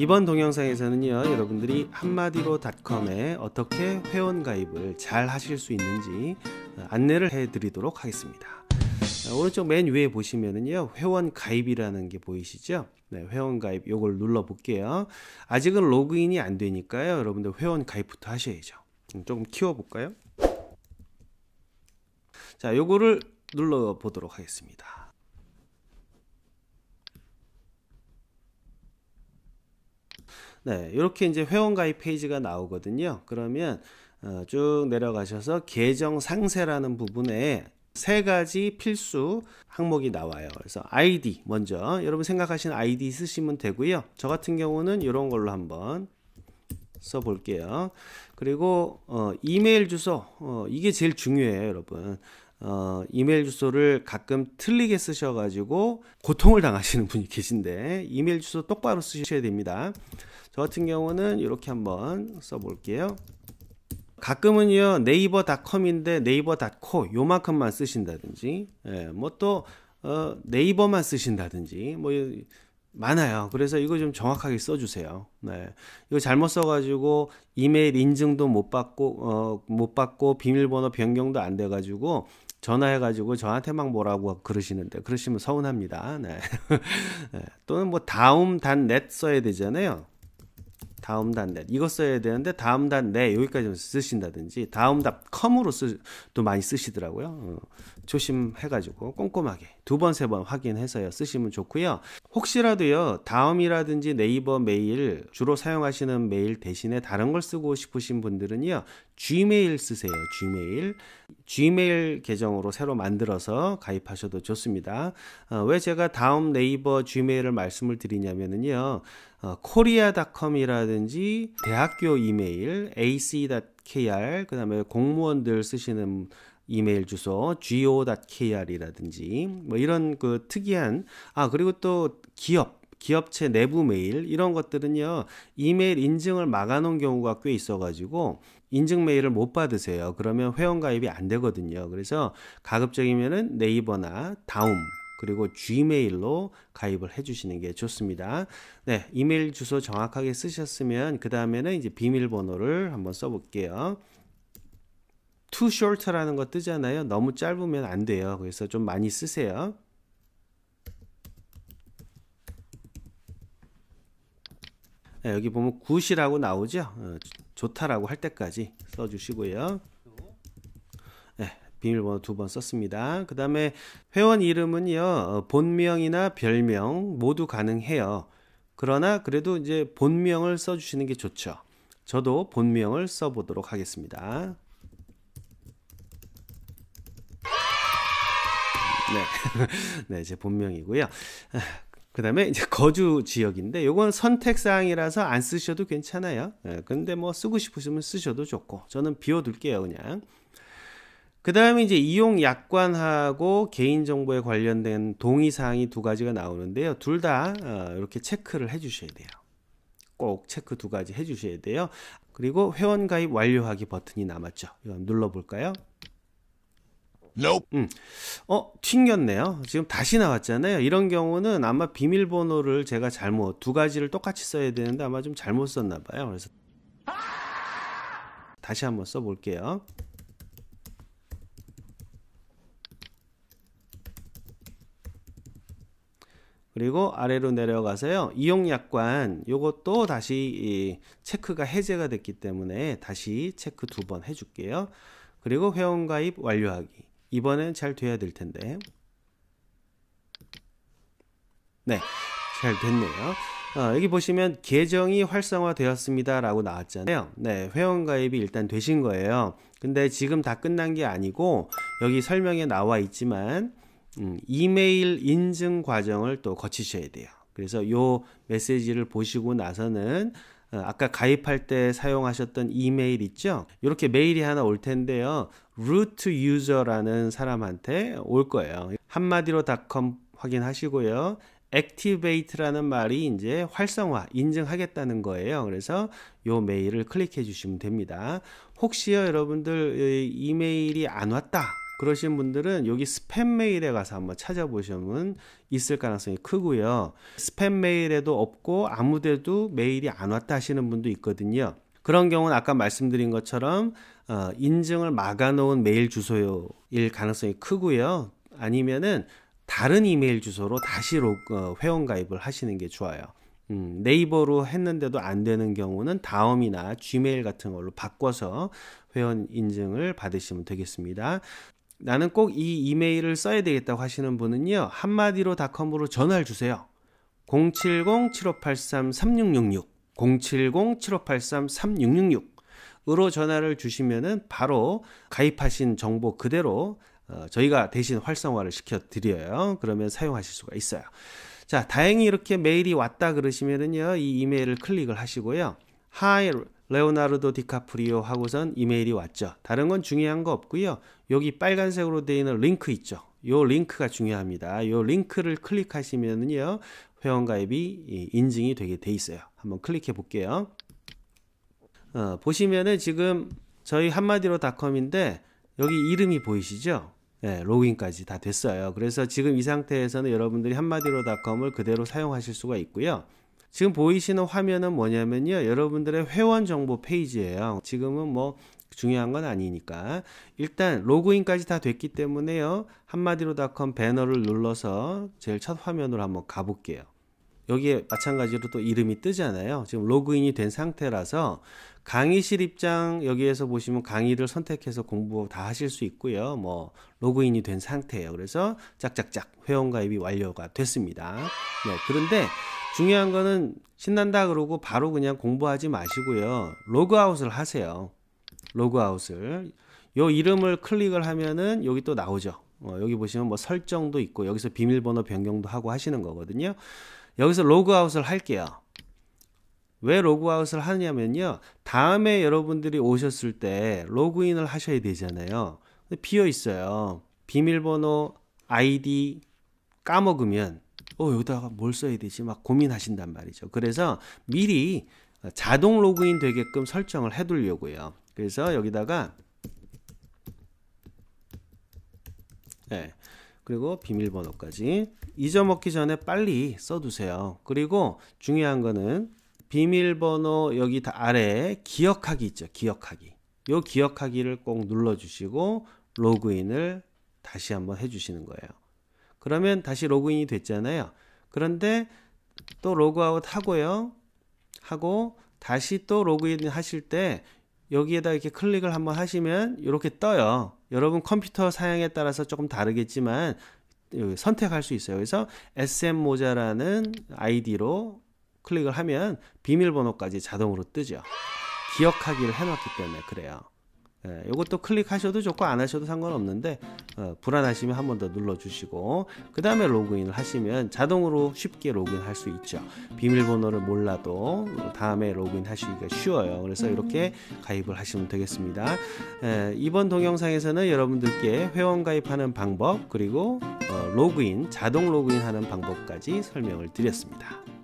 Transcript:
이번 동영상에서는요 여러분들이 한마디로 닷컴에 어떻게 회원가입을 잘 하실 수 있는지 어, 안내를 해 드리도록 하겠습니다 어, 오른쪽 맨 위에 보시면은요 회원가입이라는 게 보이시죠 네, 회원가입 요걸 눌러 볼게요 아직은 로그인이 안 되니까요 여러분들 회원가입부터 하셔야죠 음, 조금 키워 볼까요 자 요거를 눌러 보도록 하겠습니다 네, 이렇게 이제 회원가입 페이지가 나오거든요. 그러면 어, 쭉 내려가셔서 계정 상세라는 부분에 세 가지 필수 항목이 나와요. 그래서 아이디 먼저 여러분 생각하시는 아이디 쓰시면 되고요. 저 같은 경우는 이런 걸로 한번 써볼게요. 그리고 어, 이메일 주소 어, 이게 제일 중요해요, 여러분. 어, 이메일 주소를 가끔 틀리게 쓰셔가지고 고통을 당하시는 분이 계신데 이메일 주소 똑바로 쓰셔야 됩니다. 저 같은 경우는 이렇게 한번 써볼게요. 가끔은요 네이버닷컴인데 네이버닷코 요만큼만 쓰신다든지 예, 뭐또 어, 네이버만 쓰신다든지 뭐 많아요. 그래서 이거 좀 정확하게 써주세요. 네. 이거 잘못 써가지고 이메일 인증도 못 받고 어, 못 받고 비밀번호 변경도 안 돼가지고 전화해가지고 저한테 막 뭐라고 그러시는데 그러시면 서운합니다. 네. 네. 또는 뭐 다음 단 넷 써야 되잖아요. 다음 단넷 이거 써야 되는데 다음 단넷 여기까지 쓰신다든지 다음 답 컴으로 쓰, 또 많이 쓰시더라고요. 어, 조심해가지고 꼼꼼하게 두 번 세번 번 확인해서요 쓰시면 좋고요. 혹시라도요 다음이라든지 네이버 메일 주로 사용하시는 메일 대신에 다른 걸 쓰고 싶으신 분들은요 Gmail 쓰세요. Gmail Gmail 계정으로 새로 만들어서 가입하셔도 좋습니다. 어, 왜 제가 다음 네이버 Gmail을 말씀을 드리냐면은요. 어, 코리아닷컴이라든지 대학교 이메일 ac.kr 그다음에 공무원들 쓰시는 이메일 주소 go.kr이라든지 뭐 이런 그 특이한 아 그리고 또 기업 기업체 내부 메일 이런 것들은요 이메일 인증을 막아놓은 경우가 꽤 있어가지고 인증 메일을 못 받으세요 그러면 회원 가입이 안 되거든요 그래서 가급적이면은 네이버나 다음 그리고 Gmail로 가입을 해주시는 게 좋습니다. 네, 이메일 주소 정확하게 쓰셨으면 그 다음에는 이제 비밀번호를 한번 써볼게요. too short라는 거 뜨잖아요. 너무 짧으면 안 돼요. 그래서 좀 많이 쓰세요. 네, 여기 보면 굿이라고 나오죠. 어, 좋다라고 할 때까지 써주시고요. 네, 비밀번호 두 번 썼습니다. 그 다음에 회원 이름은요, 어, 본명이나 별명 모두 가능해요. 그러나 그래도 이제 본명을 써주시는 게 좋죠. 저도 본명을 써보도록 하겠습니다. 네. 네, 제 본명이고요. 그 다음에 이제 거주 지역인데 요건 선택사항이라서 안 쓰셔도 괜찮아요. 네, 근데 뭐 쓰고 싶으시면 쓰셔도 좋고 저는 비워둘게요 그냥. 그 다음에 이제 이용 약관하고 개인정보에 관련된 동의사항이 두 가지가 나오는데요. 둘다 어, 이렇게 체크를 해주셔야 돼요. 꼭 체크 두 가지 해주셔야 돼요. 그리고 회원가입 완료하기 버튼이 남았죠. 이거 눌러볼까요? Nope. 음. 어, 튕겼네요. 지금 다시 나왔잖아요. 이런 경우는 아마 비밀번호를 제가 잘못, 두 가지를 똑같이 써야 되는데 아마 좀 잘못 썼나봐요. 그래서 다시 한번 써볼게요. 그리고 아래로 내려가서요. 이용약관 요것도 다시 체크가 해제가 됐기 때문에 다시 체크 두 번 해줄게요. 그리고 회원가입 완료하기. 이번엔 잘 돼야 될 텐데. 네, 잘 됐네요. 어, 여기 보시면 계정이 활성화되었습니다 라고 나왔잖아요 네 회원가입이 일단 되신 거예요 근데 지금 다 끝난 게 아니고 여기 설명에 나와 있지만 음, 이메일 인증 과정을 또 거치셔야 돼요. 그래서 요 메시지를 보시고 나서는 어, 아까 가입할 때 사용하셨던 이메일 있죠? 이렇게 메일이 하나 올 텐데요. root user라는 사람한테 올 거예요. 한마디로 닷컴 확인하시고요. activate라는 말이 이제 활성화, 인증하겠다는 거예요. 그래서 요 메일을 클릭해 주시면 됩니다. 혹시요, 여러분들 이메일이 안 왔다 그러신 분들은 여기 스팸 메일에 가서 한번 찾아보시면 있을 가능성이 크고요. 스팸 메일에도 없고 아무데도 메일이 안 왔다 하시는 분도 있거든요. 그런 경우는 아까 말씀드린 것처럼 어, 인증을 막아놓은 메일 주소일 가능성이 크고요. 아니면은 다른 이메일 주소로 다시 로, 어, 회원 가입을 하시는 게 좋아요. 음, 네이버로 했는데도 안 되는 경우는 다음이나 gmail 같은 걸로 바꿔서 회원 인증을 받으시면 되겠습니다. 나는 꼭 이 이메일을 써야 되겠다고 하시는 분은요. 한마디로 닷컴으로 전화를 주세요. 070-7583-3666 070-7583-3666 으로 전화를 주시면은 바로 가입하신 정보 그대로 어, 저희가 대신 활성화를 시켜 드려요. 그러면 사용하실 수가 있어요. 자, 다행히 이렇게 메일이 왔다 그러시면은요. 이 이메일을 클릭을 하시고요. Hi 레오나르도 디카프리오 하고선 이메일이 왔죠. 다른 건 중요한 거 없고요. 여기 빨간색으로 되어 있는 링크 있죠. 요 링크가 중요합니다. 요 링크를 클릭하시면은요. 회원가입이 인증이 되게 돼 있어요. 한번 클릭해 볼게요. 어, 보시면은 지금 저희 한마디로 닷컴인데 여기 이름이 보이시죠? 네, 로그인까지 다 됐어요. 그래서 지금 이 상태에서는 여러분들이 한마디로 닷컴을 그대로 사용하실 수가 있고요. 지금 보이시는 화면은 뭐냐면요. 여러분들의 회원 정보 페이지예요. 지금은 뭐 중요한 건 아니니까 일단 로그인까지 다 됐기 때문에요. 한마디로닷컴 배너를 눌러서 제일 첫 화면으로 한번 가볼게요. 여기에 마찬가지로 또 이름이 뜨잖아요. 지금 로그인이 된 상태라서 강의실 입장 여기에서 보시면 강의를 선택해서 공부 다 하실 수 있고요. 뭐 로그인이 된 상태예요. 그래서 짝짝짝 회원가입이 완료가 됐습니다. 네, 그런데 중요한 거는 신난다 그러고 바로 그냥 공부하지 마시고요. 로그아웃을 하세요. 로그아웃을. 요 이름을 클릭을 하면은 여기 또 나오죠. 어, 여기 보시면 뭐 설정도 있고 여기서 비밀번호 변경도 하고 하시는 거거든요. 여기서 로그아웃을 할게요. 왜 로그아웃을 하냐면요. 다음에 여러분들이 오셨을 때 로그인을 하셔야 되잖아요. 비어 있어요. 비밀번호, 아이디 까먹으면 어, 여기다가 뭘 써야 되지? 막 고민하신단 말이죠. 그래서 미리 자동 로그인 되게끔 설정을 해두려고요. 그래서 여기다가 네. 그리고 비밀번호까지 잊어먹기 전에 빨리 써두세요. 그리고 중요한 거는 비밀번호 여기 아래에 기억하기 있죠. 기억하기. 요 기억하기를 꼭 눌러주시고 로그인을 다시 한번 해주시는 거예요. 그러면 다시 로그인이 됐잖아요. 그런데 또 로그아웃 하고요. 하고 다시 또 로그인 하실 때 여기에다 이렇게 클릭을 한번 하시면 이렇게 떠요. 여러분 컴퓨터 사양에 따라서 조금 다르겠지만 선택할 수 있어요. 그래서 SM 모자라는 아이디로 클릭을 하면 비밀번호까지 자동으로 뜨죠. 기억하기를 해놨기 때문에 그래요. 예, 이것도 클릭하셔도 좋고 안 하셔도 상관없는데 어, 불안하시면 한 번 더 눌러주시고 그 다음에 로그인을 하시면 자동으로 쉽게 로그인할 수 있죠 비밀번호를 몰라도 다음에 로그인하시기가 쉬워요 그래서 음. 이렇게 가입을 하시면 되겠습니다 예, 이번 동영상에서는 여러분들께 회원 가입하는 방법 그리고 어, 로그인 자동 로그인하는 방법까지 설명을 드렸습니다